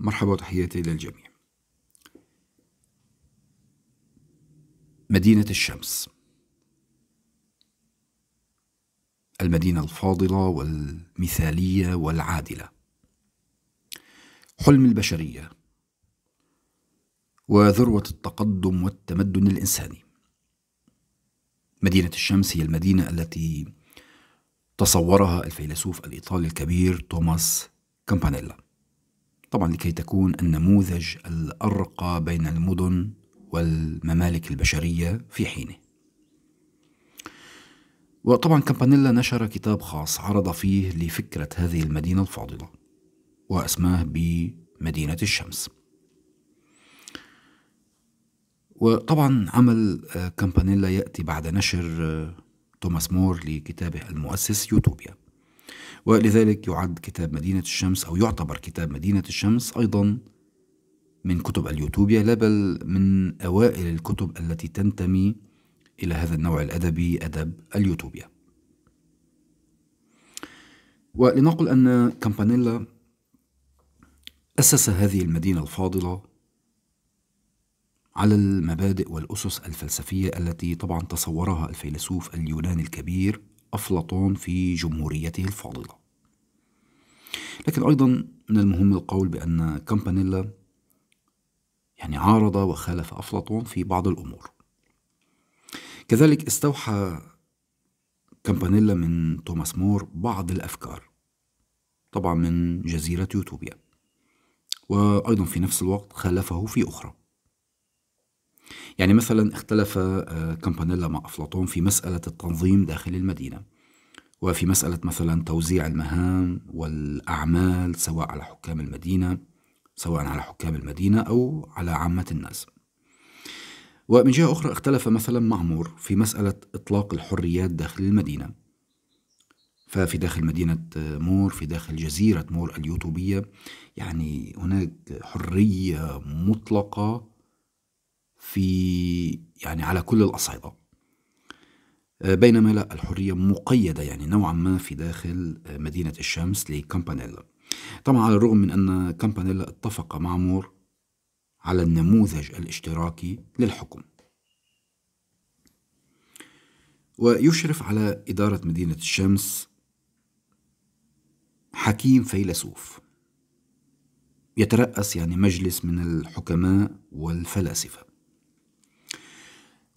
مرحبا وتحياتي للجميع مدينة الشمس المدينة الفاضلة والمثالية والعادلة حلم البشرية وذروة التقدم والتمدن الإنساني مدينة الشمس هي المدينة التي تصورها الفيلسوف الإيطالي الكبير توماس كامبانيلا طبعا لكي تكون النموذج الأرقى بين المدن والممالك البشرية في حينه وطبعا كامبانيلا نشر كتاب خاص عرض فيه لفكرة هذه المدينة الفاضلة وأسماه بمدينة الشمس وطبعا عمل كامبانيلا يأتي بعد نشر توماس مور لكتابه المؤسس يوتوبيا ولذلك يعد كتاب مدينة الشمس أو يعتبر كتاب مدينة الشمس أيضا من كتب اليوتوبيا لا بل من أوائل الكتب التي تنتمي إلى هذا النوع الأدبي أدب اليوتوبيا ولنقل أن كامبانيلا أسس هذه المدينة الفاضلة على المبادئ والأسس الفلسفية التي طبعا تصورها الفيلسوف اليوناني الكبير أفلاطون في جمهوريته الفاضلة لكن أيضا من المهم القول بأن كامبانيلا يعني عارض وخالف أفلاطون في بعض الأمور كذلك استوحى كامبانيلا من توماس مور بعض الأفكار طبعا من جزيرة يوتوبيا وأيضا في نفس الوقت خالفه في أخرى يعني مثلا اختلف آه، كامبانيلا مع أفلاطون في مسألة التنظيم داخل المدينة وفي مسألة مثلا توزيع المهام والأعمال سواء على حكام المدينة سواء على حكام المدينة أو على عامة الناس ومن جهة أخرى اختلف مثلا معمور في مسألة إطلاق الحريات داخل المدينة ففي داخل مدينة آه، مور في داخل جزيرة مور اليوتوبية يعني هناك حرية مطلقة في يعني على كل الأصعدة آه، بينما لا الحرية مقيدة يعني نوعا ما في داخل آه، مدينة الشمس لكامبانيلا طبعا على الرغم من أن كامبانيلا اتفق مع مور على النموذج الاشتراكي للحكم ويشرف على إدارة مدينة الشمس حكيم فيلسوف يترأس يعني مجلس من الحكماء والفلاسفة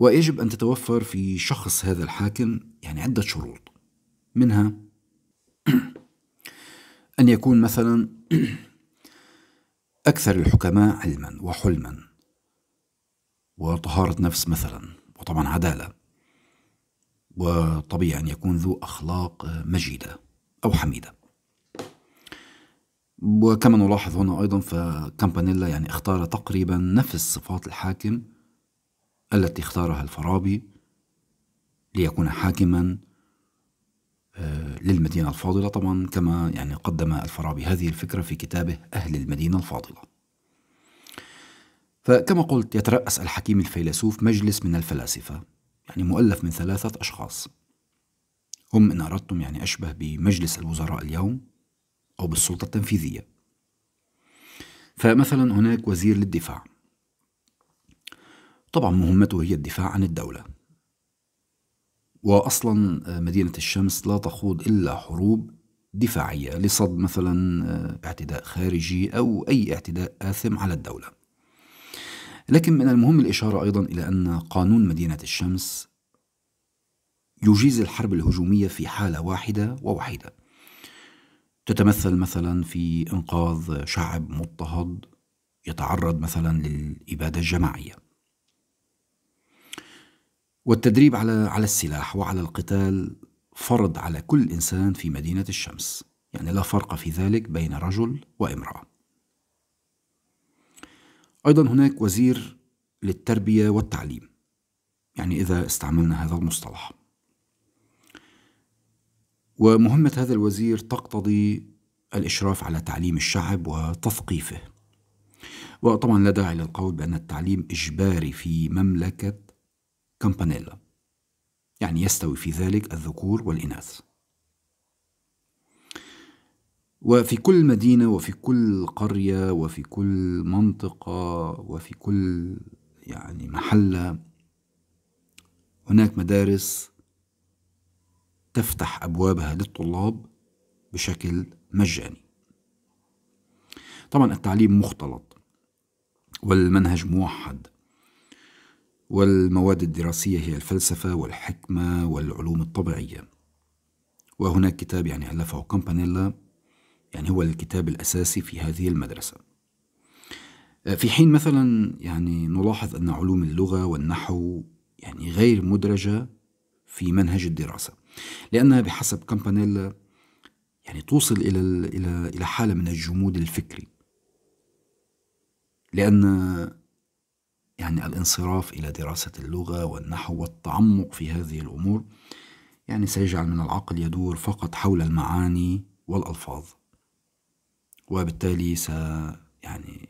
ويجب أن تتوفر في شخص هذا الحاكم يعني عدة شروط منها أن يكون مثلا أكثر الحكماء علما وحلما وطهارة نفس مثلا وطبعا عدالة وطبيعي أن يكون ذو أخلاق مجيدة أو حميدة وكما نلاحظ هنا أيضا فكامبانيلا يعني اختار تقريبا نفس صفات الحاكم التي اختارها الفارابي ليكون حاكما آه، للمدينة الفاضلة طبعا كما يعني قدم الفارابي هذه الفكرة في كتابه أهل المدينة الفاضلة فكما قلت يترأس الحكيم الفيلسوف مجلس من الفلاسفة يعني مؤلف من ثلاثة أشخاص هم إن أردتم يعني أشبه بمجلس الوزراء اليوم أو بالسلطة التنفيذية فمثلا هناك وزير للدفاع طبعا مهمته هي الدفاع عن الدولة وأصلا آه، مدينة الشمس لا تخوض إلا حروب دفاعية لصد مثلا آه، اعتداء خارجي أو أي اعتداء آثم على الدولة لكن من المهم الإشارة أيضا إلى أن قانون مدينة الشمس يجيز الحرب الهجومية في حالة واحدة ووحيدة تتمثل مثلا في إنقاذ شعب مضطهد يتعرض مثلا للإبادة الجماعية والتدريب على على السلاح وعلى القتال فرض على كل انسان في مدينه الشمس يعني لا فرق في ذلك بين رجل وامراه ايضا هناك وزير للتربيه والتعليم يعني اذا استعملنا هذا المصطلح ومهمه هذا الوزير تقتضي الاشراف على تعليم الشعب وتثقيفه وطبعا لا داعي للقول بان التعليم اجباري في مملكه كامبانيلا يعني يستوي في ذلك الذكور والإناث وفي كل مدينة وفي كل قرية وفي كل منطقة وفي كل يعني محلة هناك مدارس تفتح أبوابها للطلاب بشكل مجاني طبعا التعليم مختلط والمنهج موحد والمواد الدراسية هي الفلسفة والحكمة والعلوم الطبيعية وهناك كتاب يعني ألفه كامبانيلا يعني هو الكتاب الأساسي في هذه المدرسة آه، في حين مثلا يعني نلاحظ أن علوم اللغة والنحو يعني غير مدرجة في منهج الدراسة لأنها بحسب كامبانيلا يعني توصل إلى إلى إلى حالة من الجمود الفكري لأن يعني الانصراف إلى دراسة اللغة والنحو والتعمق في هذه الأمور يعني سيجعل من العقل يدور فقط حول المعاني والألفاظ وبالتالي س يعني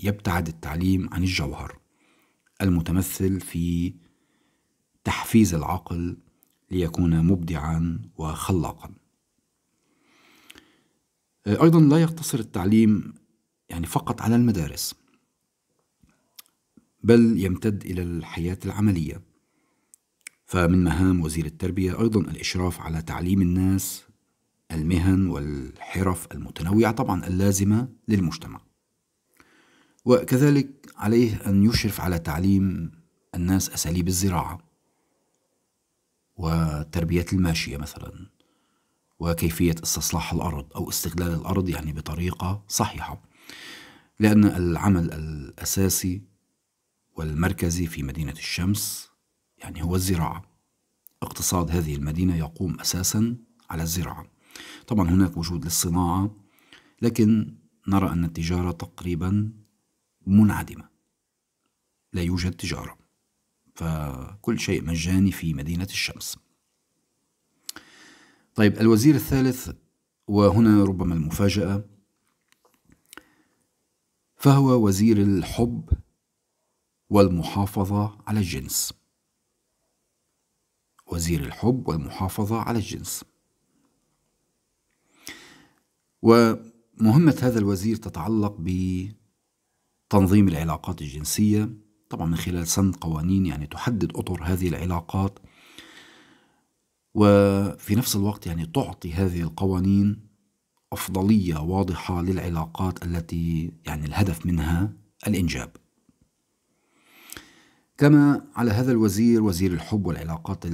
يبتعد التعليم عن الجوهر المتمثل في تحفيز العقل ليكون مبدعا وخلاقا أيضا لا يقتصر التعليم يعني فقط على المدارس بل يمتد إلى الحياة العملية فمن مهام وزير التربية أيضا الإشراف على تعليم الناس المهن والحرف المتنوعة طبعا اللازمة للمجتمع وكذلك عليه أن يشرف على تعليم الناس أساليب الزراعة وتربية الماشية مثلا وكيفية استصلاح الأرض أو استغلال الأرض يعني بطريقة صحيحة لأن العمل الأساسي والمركزي في مدينة الشمس يعني هو الزراعة اقتصاد هذه المدينة يقوم أساسا على الزراعة طبعا هناك وجود للصناعة لكن نرى أن التجارة تقريبا منعدمة لا يوجد تجارة فكل شيء مجاني في مدينة الشمس طيب الوزير الثالث وهنا ربما المفاجأة فهو وزير الحب والمحافظة على الجنس وزير الحب والمحافظة على الجنس ومهمة هذا الوزير تتعلق بتنظيم العلاقات الجنسية طبعا من خلال سن قوانين يعني تحدد أطر هذه العلاقات وفي نفس الوقت يعني تعطي هذه القوانين أفضلية واضحة للعلاقات التي يعني الهدف منها الإنجاب كما على هذا الوزير وزير الحب والعلاقات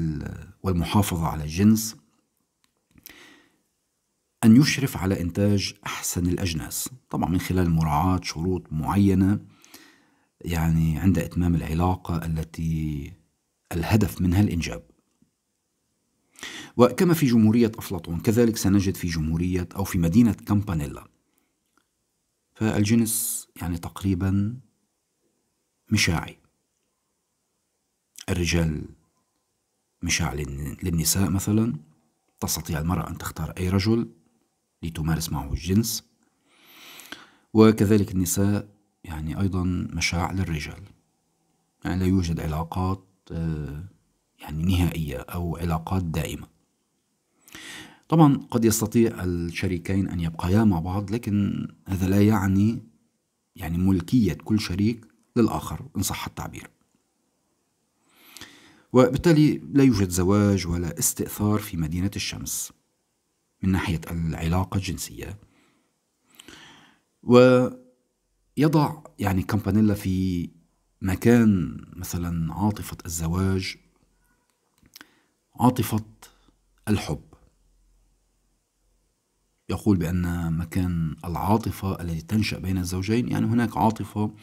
والمحافظة على الجنس أن يشرف على إنتاج أحسن الأجناس طبعا من خلال مراعاة شروط معينة يعني عند إتمام العلاقة التي الهدف منها الإنجاب وكما في جمهورية أفلاطون كذلك سنجد في جمهورية أو في مدينة كامبانيلا فالجنس يعني تقريبا مشاعي الرجال مشاع للنساء مثلا تستطيع المرأة أن تختار أي رجل لتمارس معه الجنس وكذلك النساء يعني أيضا مشاع للرجال يعني لا يوجد علاقات آه، يعني نهائية أو علاقات دائمة طبعا قد يستطيع الشريكين أن يبقيا مع بعض لكن هذا لا يعني يعني ملكية كل شريك للآخر إن صح التعبير وبالتالي لا يوجد زواج ولا استئثار في مدينة الشمس من ناحية العلاقة الجنسية ويضع يعني كامبانيلا في مكان مثلا عاطفة الزواج عاطفة الحب يقول بأن مكان العاطفة التي تنشأ بين الزوجين يعني هناك عاطفة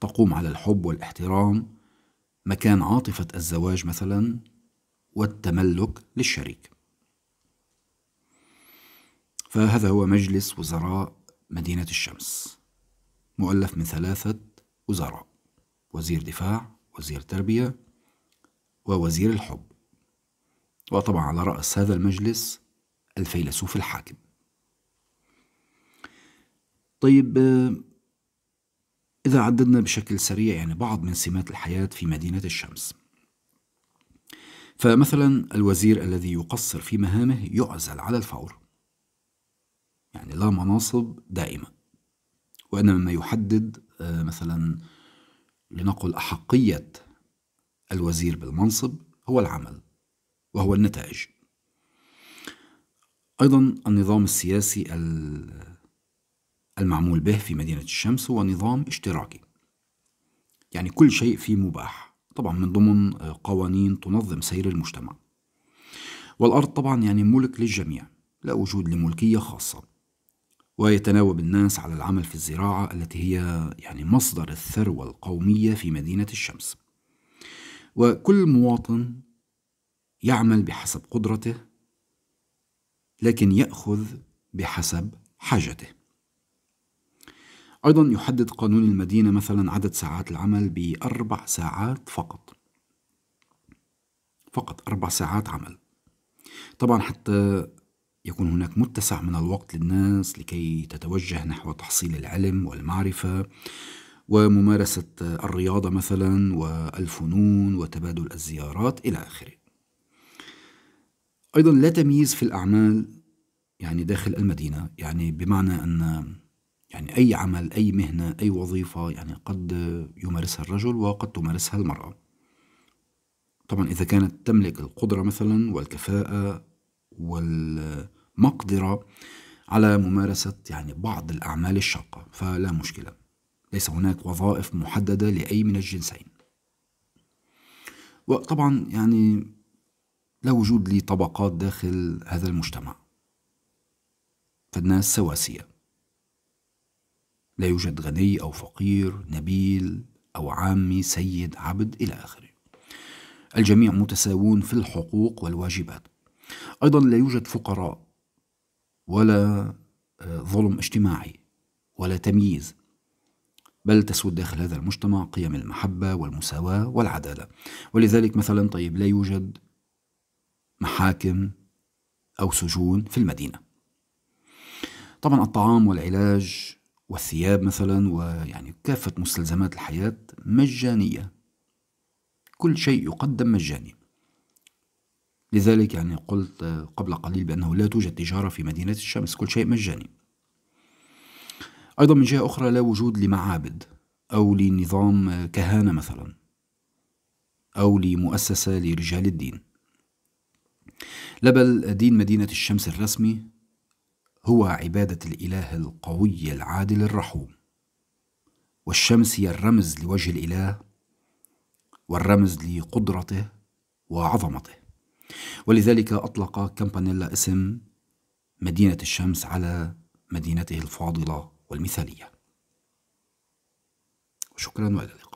تقوم على الحب والاحترام مكان عاطفة الزواج مثلا والتملك للشريك فهذا هو مجلس وزراء مدينة الشمس مؤلف من ثلاثة وزراء وزير دفاع وزير تربية ووزير الحب وطبعا على رأس هذا المجلس الفيلسوف الحاكم طيب إذا عددنا بشكل سريع يعني بعض من سمات الحياة في مدينة الشمس فمثلا الوزير الذي يقصر في مهامه يعزل على الفور يعني لا مناصب دائمة وإنما ما يحدد آه، مثلا لنقل أحقية الوزير بالمنصب هو العمل وهو النتائج أيضا النظام السياسي المعمول به في مدينة الشمس هو نظام اشتراكي يعني كل شيء فيه مباح طبعا من ضمن آه، قوانين تنظم سير المجتمع والأرض طبعا يعني ملك للجميع لا وجود لملكية خاصة ويتناوب الناس على العمل في الزراعة التي هي يعني مصدر الثروة القومية في مدينة الشمس وكل مواطن يعمل بحسب قدرته لكن يأخذ بحسب حاجته أيضا يحدد قانون المدينة مثلا عدد ساعات العمل بأربع ساعات فقط فقط أربع ساعات عمل طبعا حتى يكون هناك متسع من الوقت للناس لكي تتوجه نحو تحصيل العلم والمعرفة وممارسة الرياضة مثلا والفنون وتبادل الزيارات إلى آخره أيضا لا تمييز في الأعمال يعني داخل المدينة يعني بمعنى أن يعني أي عمل أي مهنة أي وظيفة يعني قد يمارسها الرجل وقد تمارسها المرأة طبعا إذا كانت تملك القدرة مثلا والكفاءة والمقدرة على ممارسة يعني بعض الأعمال الشاقة فلا مشكلة ليس هناك وظائف محددة لأي من الجنسين وطبعا يعني لا وجود لطبقات داخل هذا المجتمع فالناس سواسيه لا يوجد غني أو فقير نبيل أو عامي سيد عبد إلى آخره الجميع متساوون في الحقوق والواجبات أيضا لا يوجد فقراء ولا آه، ظلم اجتماعي ولا تمييز بل تسود داخل هذا المجتمع قيم المحبة والمساواة والعدالة ولذلك مثلا طيب لا يوجد محاكم أو سجون في المدينة طبعا الطعام والعلاج والثياب مثلا ويعني كافة مستلزمات الحياة مجانية كل شيء يقدم مجاني لذلك يعني قلت قبل قليل بأنه لا توجد تجارة في مدينة الشمس كل شيء مجاني أيضا من جهة أخرى لا وجود لمعابد أو لنظام كهانة مثلا أو لمؤسسة لرجال الدين لا بل دين مدينة الشمس الرسمي هو عباده الاله القوي العادل الرحوم والشمس هي الرمز لوجه الاله والرمز لقدرته وعظمته ولذلك اطلق كامبانيلا اسم مدينه الشمس على مدينته الفاضله والمثاليه شكرا والى اللقاء